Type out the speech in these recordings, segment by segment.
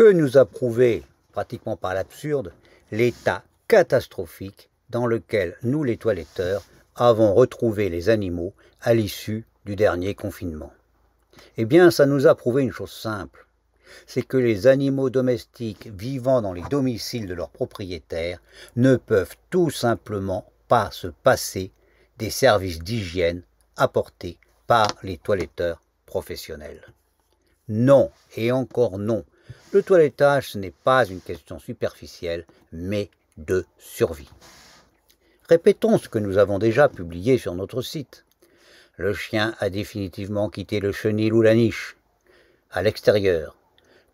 que nous a prouvé, pratiquement par l'absurde, l'état catastrophique dans lequel nous, les toiletteurs, avons retrouvé les animaux à l'issue du dernier confinement. Eh bien, ça nous a prouvé une chose simple, c'est que les animaux domestiques vivant dans les domiciles de leurs propriétaires ne peuvent tout simplement pas se passer des services d'hygiène apportés par les toiletteurs professionnels. Non, et encore non, le toilettage, ce n'est pas une question superficielle, mais de survie. Répétons ce que nous avons déjà publié sur notre site. Le chien a définitivement quitté le chenil ou la niche, à l'extérieur,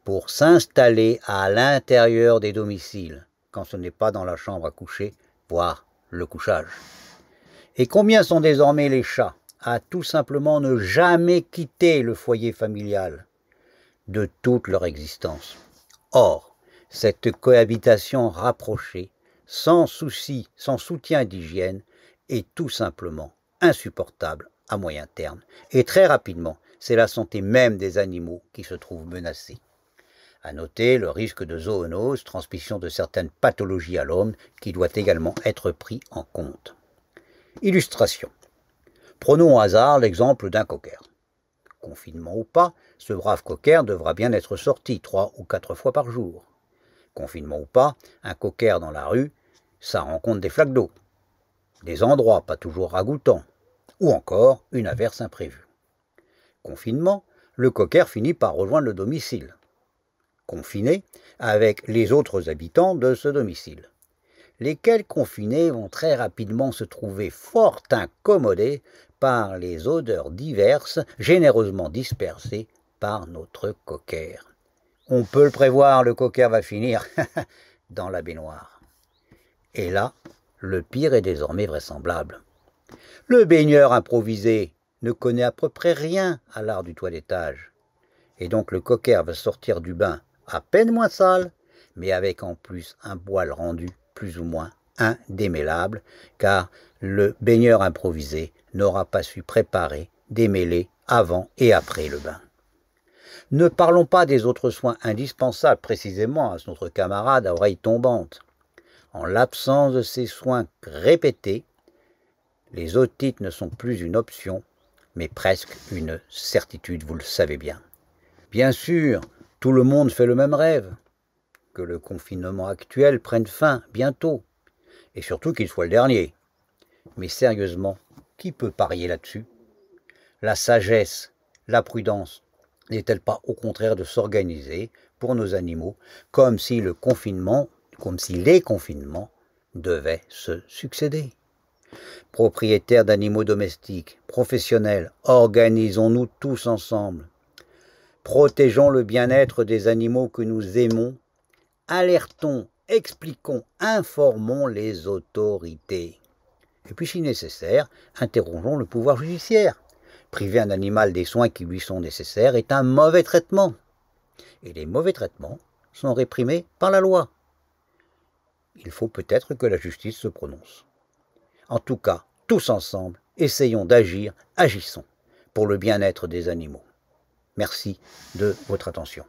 pour s'installer à l'intérieur des domiciles, quand ce n'est pas dans la chambre à coucher, voire le couchage. Et combien sont désormais les chats à tout simplement ne jamais quitter le foyer familial de toute leur existence. Or, cette cohabitation rapprochée, sans souci, sans soutien d'hygiène, est tout simplement insupportable à moyen terme. Et très rapidement, c'est la santé même des animaux qui se trouve menacée. À noter le risque de zoonose, transmission de certaines pathologies à l'homme, qui doit également être pris en compte. Illustration. Prenons au hasard l'exemple d'un cocker. Confinement ou pas, ce brave coquère devra bien être sorti trois ou quatre fois par jour. Confinement ou pas, un coquère dans la rue, ça rencontre des flaques d'eau, des endroits pas toujours ragoûtants, ou encore une averse imprévue. Confinement, le coquère finit par rejoindre le domicile, confiné avec les autres habitants de ce domicile, lesquels confinés vont très rapidement se trouver fort incommodés par les odeurs diverses généreusement dispersées par notre coquère. On peut le prévoir, le cocker va finir dans la baignoire. Et là, le pire est désormais vraisemblable. Le baigneur improvisé ne connaît à peu près rien à l'art du d'étage. Et donc le cocker va sortir du bain à peine moins sale, mais avec en plus un poil rendu plus ou moins indémêlable, car le baigneur improvisé n'aura pas su préparer, démêler avant et après le bain. Ne parlons pas des autres soins indispensables précisément à notre camarade à oreille tombante. En l'absence de ces soins répétés, les otites ne sont plus une option, mais presque une certitude, vous le savez bien. Bien sûr, tout le monde fait le même rêve, que le confinement actuel prenne fin bientôt, et surtout qu'il soit le dernier. Mais sérieusement, qui peut parier là-dessus La sagesse, la prudence n'est-elle pas au contraire de s'organiser pour nos animaux comme si le confinement, comme si les confinements devaient se succéder Propriétaires d'animaux domestiques, professionnels, organisons-nous tous ensemble. Protégeons le bien-être des animaux que nous aimons, alertons expliquons, informons les autorités. Et puis, si nécessaire, interrogeons le pouvoir judiciaire. Priver un animal des soins qui lui sont nécessaires est un mauvais traitement. Et les mauvais traitements sont réprimés par la loi. Il faut peut-être que la justice se prononce. En tout cas, tous ensemble, essayons d'agir, agissons pour le bien-être des animaux. Merci de votre attention.